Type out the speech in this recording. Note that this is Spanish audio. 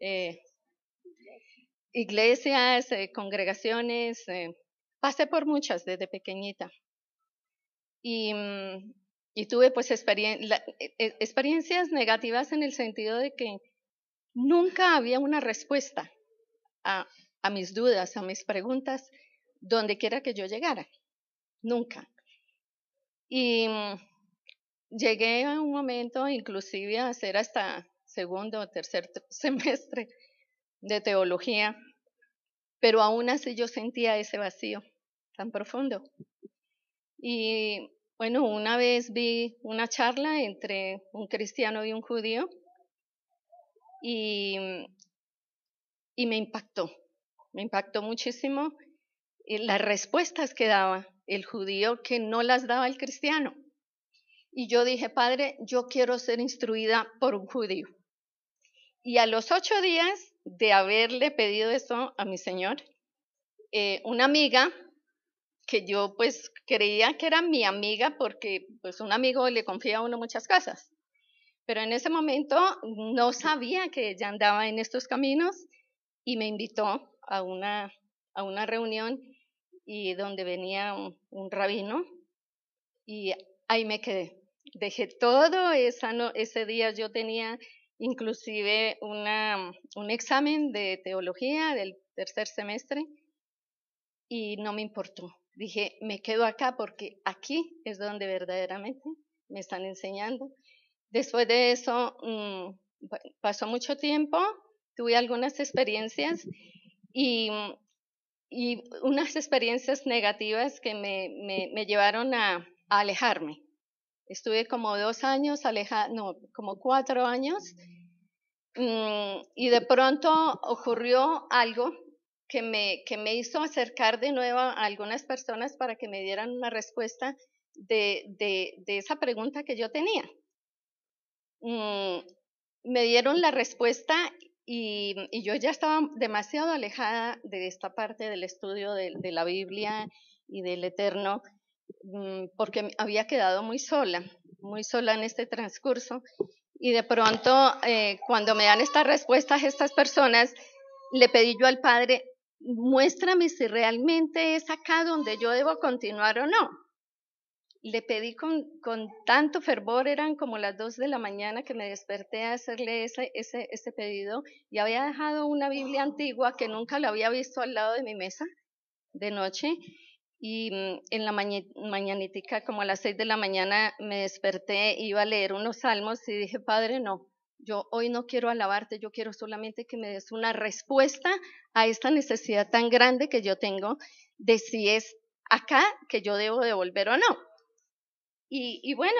Eh, iglesias, eh, congregaciones, eh, pasé por muchas desde pequeñita. Y, mm, y tuve pues e, e, experiencias negativas en el sentido de que nunca había una respuesta a, a mis dudas, a mis preguntas, donde quiera que yo llegara. Nunca. Y mm, llegué a un momento inclusive a hacer hasta segundo o tercer semestre de teología, pero aún así yo sentía ese vacío tan profundo. Y bueno, una vez vi una charla entre un cristiano y un judío y, y me impactó, me impactó muchísimo eh, las respuestas que daba el judío que no las daba el cristiano. Y yo dije, Padre, yo quiero ser instruida por un judío. Y a los ocho días de haberle pedido eso a mi señor, eh, una amiga que yo pues creía que era mi amiga porque pues un amigo le confía a uno muchas cosas. Pero en ese momento no sabía que ella andaba en estos caminos y me invitó a una, a una reunión y donde venía un, rabino y ahí me quedé. Dejé todo, ese día yo tenía inclusive un examen de teología del tercer semestre y no me importó. Dije, me quedo acá porque aquí es donde verdaderamente me están enseñando. Después de eso mm, pasó mucho tiempo, tuve algunas experiencias y, mm, unas experiencias negativas que me, llevaron a alejarme Estuve como dos años alejada, no, como cuatro años, mm, y de pronto ocurrió algo que me, que me hizo acercar de nuevo a algunas personas para que me dieran una respuesta de, esa pregunta que yo tenía. Mm, me dieron la respuesta y, yo ya estaba demasiado alejada de esta parte del estudio de, de la Biblia y del Eterno Mm, porque había quedado muy sola, muy sola en este transcurso. Y de pronto, eh, cuando me dan estas respuestas estas personas, le pedí yo al Padre, muéstrame si realmente es acá donde yo debo continuar o no. Le pedí con, con tanto fervor, eran como las dos de la mañana que me desperté a hacerle ese, ese, ese pedido y había dejado una Biblia antigua que nunca la había visto al lado de mi mesa de noche y mm, en la mañanítica como a las seis de la mañana, me desperté, iba a leer unos salmos y dije, Padre, no, yo hoy no quiero alabarte, yo quiero solamente que me des una respuesta a esta necesidad tan grande que yo tengo de si es acá que yo debo devolver o no. y bueno,